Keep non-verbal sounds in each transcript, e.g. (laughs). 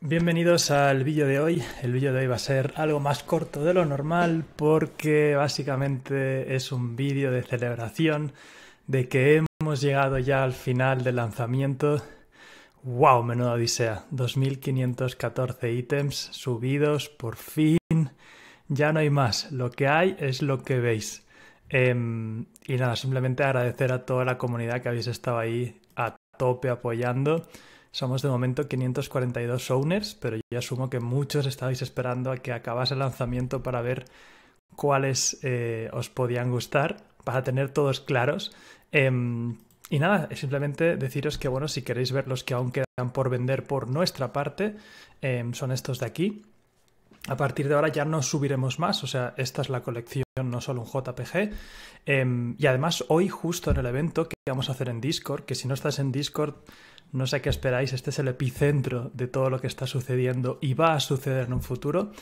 Bienvenidos al vídeo de hoy. El vídeo de hoy va a ser algo más corto de lo normal porque básicamente es un vídeo de celebración de que hemos llegado ya al final del lanzamiento. ¡Wow! Menuda odisea. 2514 ítems subidos por fin. Ya no hay más. Lo que hay es lo que veis. Em, y nada, simplemente agradecer a toda la comunidad que habéis estado ahí a tope apoyando. Somos de momento 542 owners, pero yo asumo que muchos estabais esperando a que acabase el lanzamiento para ver cuáles eh, os podían gustar, para tener todos claros. Em, y nada, simplemente deciros que, bueno, si queréis ver los que aún quedan por vender por nuestra parte, em, son estos de aquí. A partir de ahora ya no subiremos más, o sea, esta es la colección, no solo un JPG. Em, y además hoy justo en el evento que vamos a hacer en Discord, que si no estás en Discord no sé qué esperáis, este es el epicentro de todo lo que está sucediendo y va a suceder en un futuro.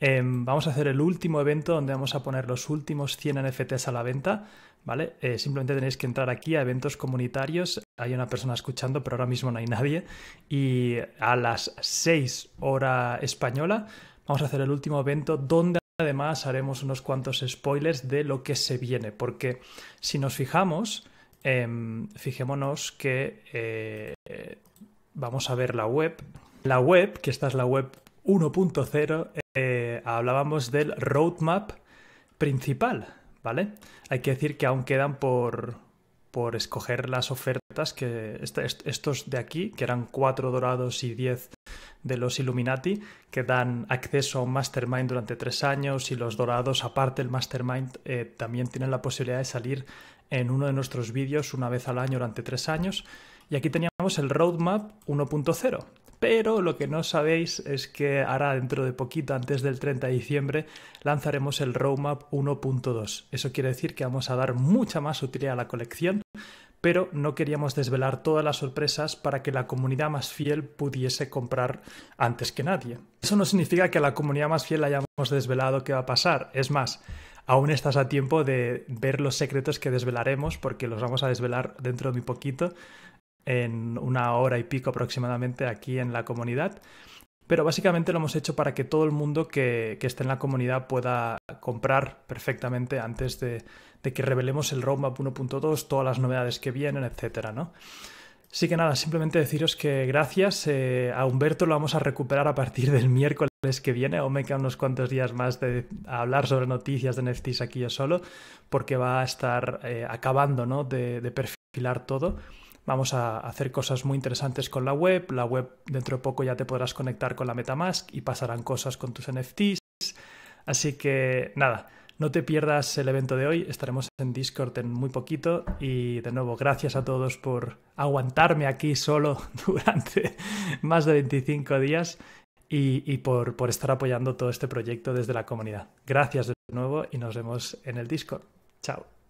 Em, vamos a hacer el último evento donde vamos a poner los últimos 100 NFTs a la venta, ¿vale? Eh, simplemente tenéis que entrar aquí a eventos comunitarios. Hay una persona escuchando, pero ahora mismo no hay nadie. Y a las 6 hora española vamos a hacer el último evento donde además haremos unos cuantos spoilers de lo que se viene, porque si nos fijamos Em, fijémonos que eh, vamos a ver la web. La web, que esta es la web 1.0, eh, hablábamos del roadmap principal, ¿vale? Hay que decir que aún quedan por, por escoger las ofertas que estos de aquí, que eran 4 dorados y 10 de los Illuminati, que dan acceso a un mastermind durante 3 años y los dorados, aparte del mastermind, eh, también tienen la posibilidad de salir en uno de nuestros vídeos una vez al año durante tres años y aquí teníamos el roadmap 1.0. Pero lo que no sabéis es que ahora dentro de poquito, antes del 30 de diciembre, lanzaremos el roadmap 1.2. Eso quiere decir que vamos a dar mucha más utilidad a la colección, pero no queríamos desvelar todas las sorpresas para que la comunidad más fiel pudiese comprar antes que nadie. Eso no significa que a la comunidad más fiel hayamos desvelado qué va a pasar, es más, aún estás a tiempo de ver los secretos que desvelaremos, porque los vamos a desvelar dentro de muy poquito, en una hora y pico aproximadamente aquí en la comunidad. Pero básicamente lo hemos hecho para que todo el mundo que, esté en la comunidad pueda comprar perfectamente antes de, que revelemos el roadmap 1.2, todas las novedades que vienen, etcétera, ¿no? Así que nada, simplemente deciros que gracias. Eh, a Humberto lo vamos a recuperar a partir del miércoles es que viene, o me quedan unos cuantos días más de hablar sobre noticias de NFTs aquí yo solo, porque va a estar eh, acabando de, de, perfilar todo. Vamos a hacer cosas muy interesantes con la web. La web dentro de poco ya te podrás conectar con la Metamask y pasarán cosas con tus NFTs. Así que nada, no te pierdas el evento de hoy. Estaremos en Discord en muy poquito. Y de nuevo, gracias a todos por aguantarme aquí solo (laughs) durante más de 25 días y, por, por, estar apoyando todo este proyecto desde la comunidad. Gracias de nuevo y nos vemos en el Discord. Chao.